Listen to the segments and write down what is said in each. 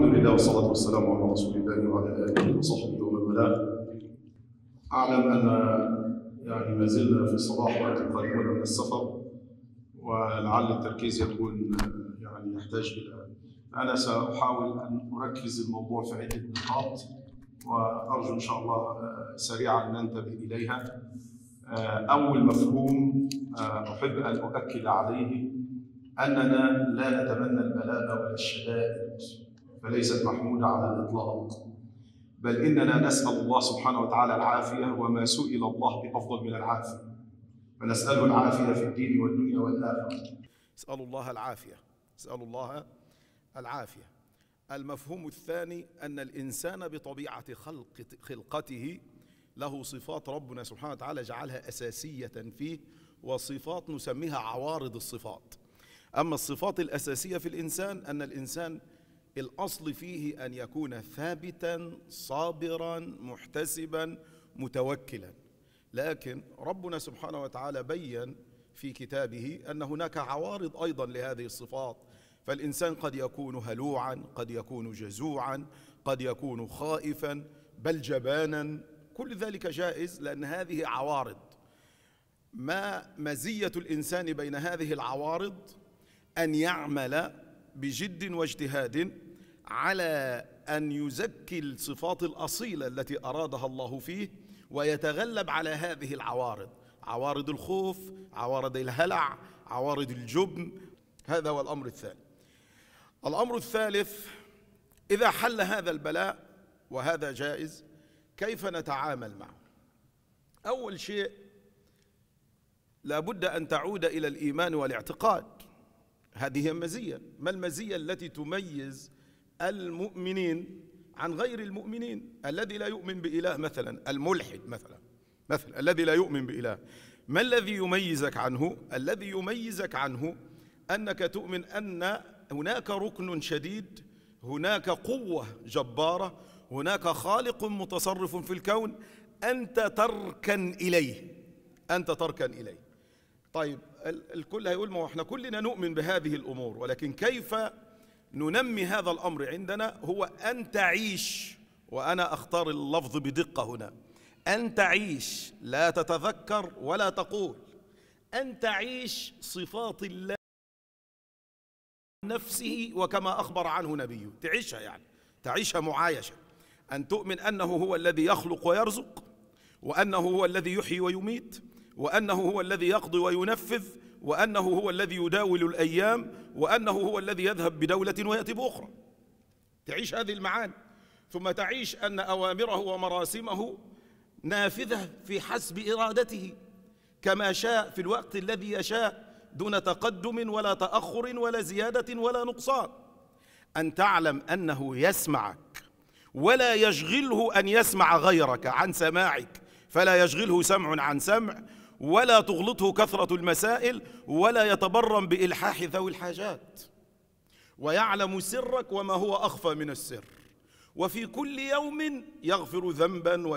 الحمد لله والصلاة والسلام على رسول الله وعلى آله وصحبه ومن والاه. أعلم أن يعني ما زلنا في صباح وقت قريب من السفر ولعل التركيز يكون يعني يحتاج إلى أنا سأحاول أن أركز الموضوع في عدة نقاط وأرجو إن شاء الله سريعا ننتبه إليها. أول مفهوم أحب أن أؤكد عليه أننا لا نتمنى البلاء ولا الشدائد فليست محمودة على الإطلاق بل إننا نسأل الله سبحانه وتعالى العافية وما سئل الله بأفضل من العافية فنسأله العافية في الدين والدنيا والآخرة نسأل الله العافية نسأل الله العافية المفهوم الثاني أن الإنسان بطبيعة خلق خلقته له صفات ربنا سبحانه وتعالى جعلها أساسية فيه وصفات نسميها عوارض الصفات أما الصفات الأساسية في الإنسان أن الإنسان الأصل فيه أن يكون ثابتا صابرا محتسبا متوكلا لكن ربنا سبحانه وتعالى بين في كتابه أن هناك عوارض أيضا لهذه الصفات فالإنسان قد يكون هلوعا قد يكون جزوعا قد يكون خائفا بل جبانا كل ذلك جائز لأن هذه عوارض ما مزية الإنسان بين هذه العوارض أن يعمل بجد واجتهاد على أن يزكي الصفات الأصيلة التي أرادها الله فيه ويتغلب على هذه العوارض عوارض الخوف عوارض الهلع عوارض الجبن هذا هو الأمر الثاني الأمر الثالث إذا حل هذا البلاء وهذا جائز كيف نتعامل معه أول شيء لابد أن تعود إلى الإيمان والاعتقاد هذه هي المزية ما المزية التي تميز المؤمنين عن غير المؤمنين الذي لا يؤمن بإله مثلا الملحد مثلا مثلا الذي لا يؤمن بإله ما الذي يميزك عنه الذي يميزك عنه أنك تؤمن أن هناك ركن شديد هناك قوة جبارة هناك خالق متصرف في الكون أنت تركن إليه أنت تركن إليه طيب الكل هيقول ما احنا كلنا نؤمن بهذه الامور ولكن كيف ننمي هذا الامر عندنا هو ان تعيش وانا اختار اللفظ بدقه هنا ان تعيش لا تتذكر ولا تقول ان تعيش صفات الله نفسه وكما اخبر عنه نبيه تعيشها يعني تعيشها معايشه ان تؤمن انه هو الذي يخلق ويرزق وانه هو الذي يحيي ويميت وأنه هو الذي يقضي وينفذ وأنه هو الذي يداول الأيام وأنه هو الذي يذهب بدولة ويأتي بأخرى تعيش هذه المعاني ثم تعيش أن أوامره ومراسمه نافذة في حسب إرادته كما شاء في الوقت الذي يشاء دون تقدم ولا تأخر ولا زيادة ولا نقصان أن تعلم أنه يسمعك ولا يشغله أن يسمع غيرك عن سماعك فلا يشغله سمع عن سمع ولا تغلطه كثرة المسائل ولا يتبرم بإلحاح ذوي الحاجات ويعلم سرك وما هو أخفى من السر وفي كل يوم يغفر ذنبا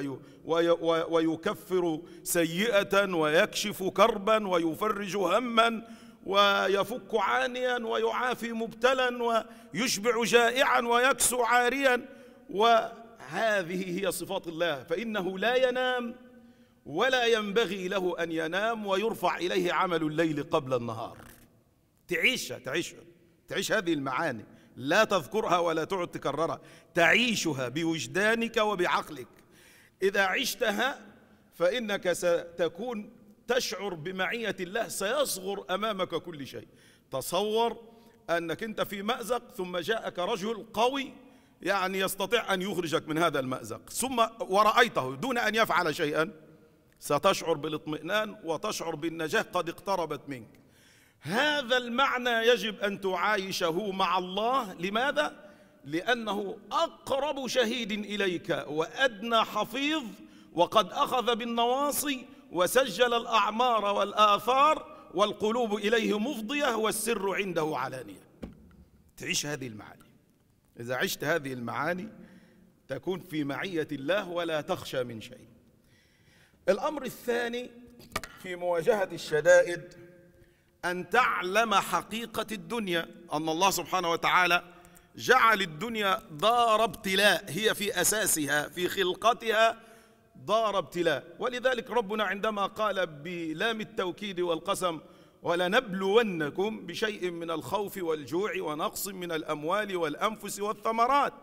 ويكفر سيئة ويكشف كربا ويفرج هما ويفك عانيا ويعافي مبتلا ويشبع جائعا ويكسو عاريا وهذه هي صفات الله فإنه لا ينام ولا ينبغي له أن ينام ويرفع إليه عمل الليل قبل النهار تعيشها تعيشها تعيش هذه المعاني لا تذكرها ولا تعد تكررها تعيشها بوجدانك وبعقلك إذا عشتها فإنك ستكون تشعر بمعية الله سيصغر أمامك كل شيء تصور أنك أنت في مأزق ثم جاءك رجل قوي يعني يستطيع أن يخرجك من هذا المأزق ثم ورأيته دون أن يفعل شيئا ستشعر بالاطمئنان وتشعر بالنجاة قد اقتربت منك هذا المعنى يجب أن تعايشه مع الله لماذا؟ لأنه أقرب شهيد إليك وأدنى حفيظ وقد أخذ بالنواصي وسجل الأعمار والآثار والقلوب إليه مفضية والسر عنده علانية تعيش هذه المعاني إذا عشت هذه المعاني تكون في معية الله ولا تخشى من شيء الأمر الثاني في مواجهة الشدائد أن تعلم حقيقة الدنيا أن الله سبحانه وتعالى جعل الدنيا دار ابتلاء هي في أساسها في خلقتها دار ابتلاء ولذلك ربنا عندما قال بلام التوكيد والقسم ولنبلونكم بشيء من الخوف والجوع ونقص من الأموال والأنفس والثمرات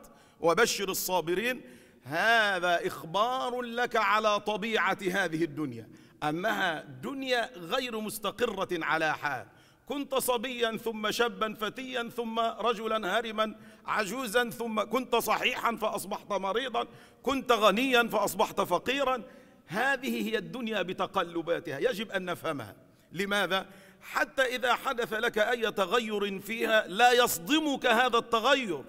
وبشر الصابرين هذا إخبار لك على طبيعة هذه الدنيا أنها دنيا غير مستقرة على حال كنت صبيا ثم شابا فتيا ثم رجلا هرما عجوزا ثم كنت صحيحا فأصبحت مريضا كنت غنيا فأصبحت فقيرا هذه هي الدنيا بتقلباتها يجب أن نفهمها لماذا؟ حتى إذا حدث لك أي تغير فيها لا يصدمك هذا التغير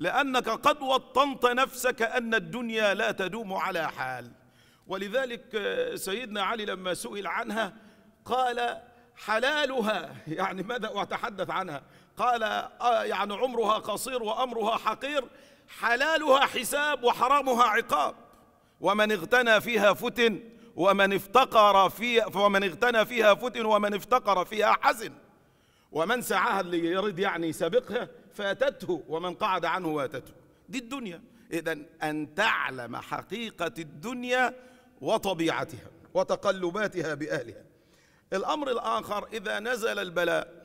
لأنك قد وطنت نفسك أن الدنيا لا تدوم على حال ولذلك آه، سيدنا علي لما سئل عنها قال حلالها يعني ماذا أتحدث عنها قال آه، يعني عمرها قصير وأمرها حقير حلالها حساب وحرامها عقاب ومن اغتنى فيها فتن ومن افتقر فيها ومن اغتنى فيها فتن ومن افتقر فيها حزن ومن سعاها اللي يريد يعني يسابقها فاتته ومن قعد عنه واتته دي الدنيا إذا أن تعلم حقيقة الدنيا وطبيعتها وتقلباتها بأهلها الأمر الآخر إذا نزل البلاء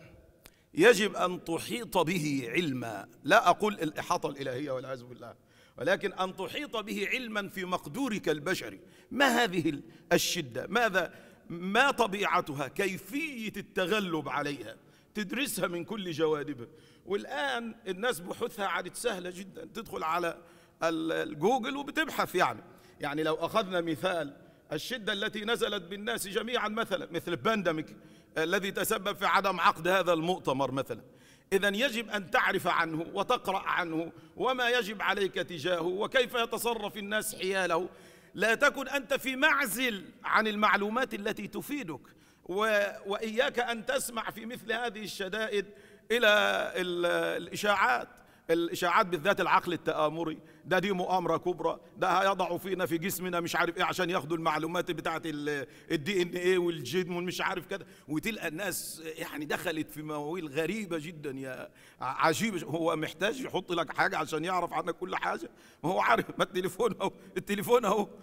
يجب أن تحيط به علما لا أقول الإحاطة الإلهية والعياذ بالله ولكن أن تحيط به علما في مقدورك البشري ما هذه الشدة ماذا ما طبيعتها كيفية التغلب عليها تدرسها من كل جوانبها والآن الناس بحوثها عادت سهلة جدا تدخل على الجوجل وبتبحث يعني يعني لو أخذنا مثال الشدة التي نزلت بالناس جميعا مثلا مثل البانديميك الذي تسبب في عدم عقد هذا المؤتمر مثلا إذا يجب أن تعرف عنه وتقرأ عنه وما يجب عليك تجاهه وكيف يتصرف الناس حياله لا تكن أنت في معزل عن المعلومات التي تفيدك وإياك أن تسمع في مثل هذه الشدائد الى الاشاعات الاشاعات بالذات العقل التامري ده دي مؤامره كبرى ده هيضعوا فينا في جسمنا مش عارف ايه عشان ياخدوا المعلومات بتاعه الدي ان ايه والجين والمش عارف كده وتلقى الناس يعني دخلت في مواويل غريبه جدا يا عجيبه هو محتاج يحط لك حاجه عشان يعرف عنك كل حاجه ما هو عارف ما التليفون اهو التليفون اهو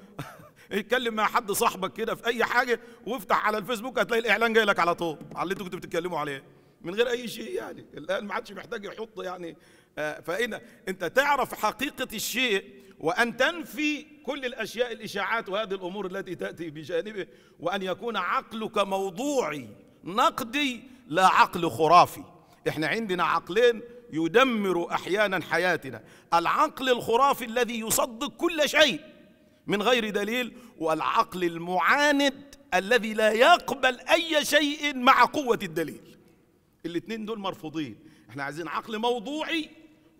اتكلم مع حد صاحبك كده في اي حاجه وافتح على الفيسبوك هتلاقي الاعلان جاي لك على طول على اللي انتوا كنتوا بتتكلموا عليه من غير اي شيء يعني الان ما عادش محتاج يحط يعني آه، فإن أنت تعرف حقيقة الشيء وأن تنفي كل الأشياء الإشاعات وهذه الأمور التي تأتي بجانبه وأن يكون عقلك موضوعي نقدي لا عقل خرافي إحنا عندنا عقلين يدمر أحيانا حياتنا العقل الخرافي الذي يصدق كل شيء من غير دليل والعقل المعاند الذي لا يقبل أي شيء مع قوة الدليل الاثنين دول مرفوضين احنا عايزين عقل موضوعي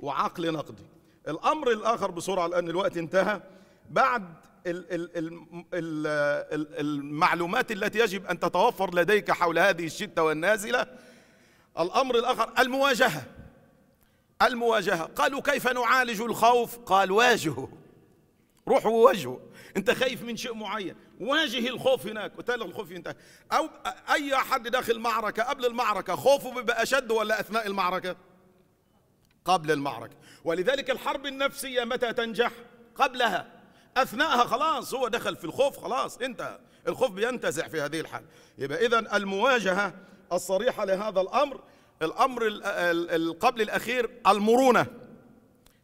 وعقل نقدي الامر الاخر بسرعه لان الوقت انتهى بعد المعلومات التي يجب ان تتوفر لديك حول هذه الشده والنازله الامر الاخر المواجهه المواجهه قالوا كيف نعالج الخوف قال واجهه روحوا وواجهه انت خايف من شيء معين واجه الخوف هناك وتالي الخوف ينتهي او اي حد داخل معركه قبل المعركه خوفه بيبقى اشد ولا اثناء المعركه قبل المعركه ولذلك الحرب النفسيه متى تنجح قبلها اثناءها خلاص هو دخل في الخوف خلاص انتهى الخوف بينتزع في هذه الحال يبقى اذا المواجهه الصريحه لهذا الامر الامر قبل الاخير المرونه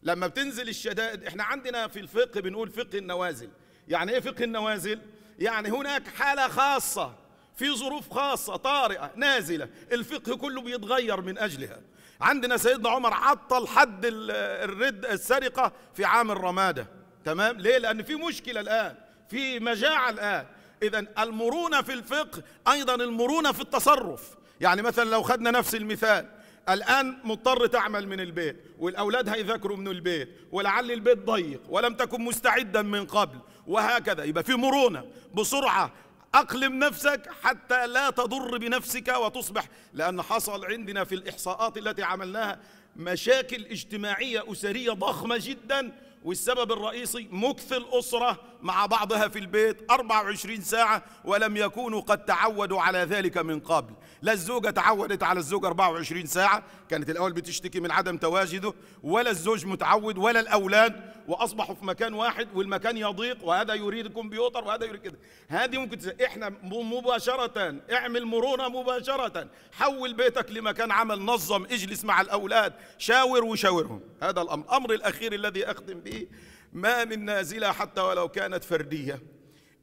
لما بتنزل الشدائد احنا عندنا في الفقه بنقول فقه النوازل يعني ايه فقه النوازل يعني هناك حالة خاصة في ظروف خاصة طارئة نازلة الفقه كله بيتغير من أجلها عندنا سيدنا عمر عطل حد الرد السرقة في عام الرمادة تمام ليه لأن في مشكلة الآن في مجاعة الآن إذا المرونة في الفقه أيضا المرونة في التصرف يعني مثلا لو خدنا نفس المثال الآن مضطر تعمل من البيت والأولاد هيذاكروا من البيت ولعل البيت ضيق ولم تكن مستعدا من قبل وهكذا يبقى في مرونة بسرعة أقلم نفسك حتى لا تضر بنفسك وتصبح لأن حصل عندنا في الإحصاءات التي عملناها مشاكل اجتماعية أسرية ضخمة جدا والسبب الرئيسي مكث الأسرة مع بعضها في البيت 24 ساعة ولم يكونوا قد تعودوا على ذلك من قبل لا الزوجة تعودت على الزوج 24 ساعة كانت الأول بتشتكي من عدم تواجده ولا الزوج متعود ولا الأولاد وأصبحوا في مكان واحد والمكان يضيق وهذا يريد كمبيوتر وهذا يريد كده هذه ممكن تسأل. إحنا مباشرة اعمل مرونة مباشرة حول بيتك لمكان عمل نظم اجلس مع الأولاد شاور وشاورهم هذا الأمر الأمر الأخير الذي أختم به ما من نازلة حتى ولو كانت فردية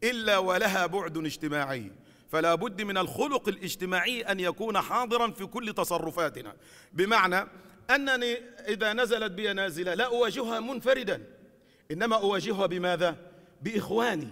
إلا ولها بعد اجتماعي فلا بد من الخلق الاجتماعي أن يكون حاضرا في كل تصرفاتنا بمعنى أنني إذا نزلت بي نازلة لا أواجهها منفردا إنما أواجهها بماذا؟ بإخواني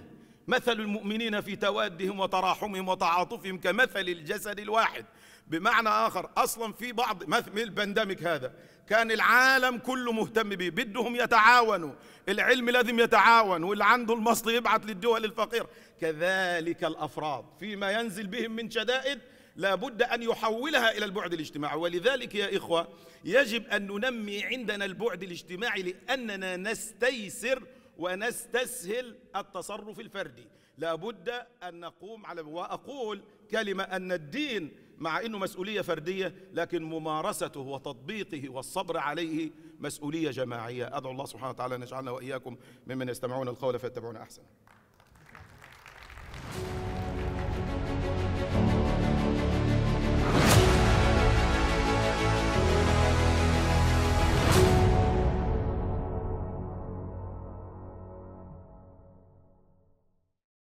مثل المؤمنين في توادهم وتراحمهم وتعاطفهم كمثل الجسد الواحد بمعنى آخر أصلا في بعض مثل البندمك هذا كان العالم كله مهتم به بدهم يتعاونوا العلم لازم يتعاون واللي عنده المصل يبعث للدول الفقيرة كذلك الأفراد فيما ينزل بهم من شدائد لابد أن يحولها إلى البعد الاجتماعي ولذلك يا إخوة يجب أن ننمي عندنا البعد الاجتماعي لأننا نستيسر ونستسهل التصرف الفردي لابد أن نقوم على وأقول كلمة أن الدين مع أنه مسؤولية فردية لكن ممارسته وتطبيقه والصبر عليه مسؤولية جماعية أدعو الله سبحانه وتعالى أن يجعلنا وإياكم ممن يستمعون القول فيتبعون أحسنه